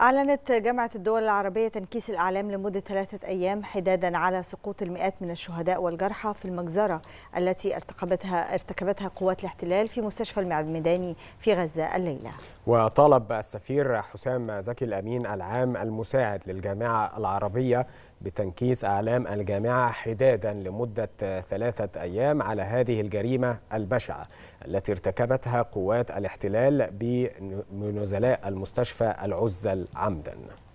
أعلنت جامعة الدول العربية تنكيس الأعلام لمدة ثلاثة أيام حدادا على سقوط المئات من الشهداء والجرحى في المجزرة التي ارتكبتها ارتكبتها قوات الاحتلال في مستشفى الميداني في غزة الليلة. وطالب السفير حسام زكي الأمين العام المساعد للجامعة العربية بتنكيس أعلام الجامعة حدادا لمدة ثلاثة أيام على هذه الجريمة البشعة التي ارتكبتها قوات الاحتلال بنزلاء المستشفى العزل عمدا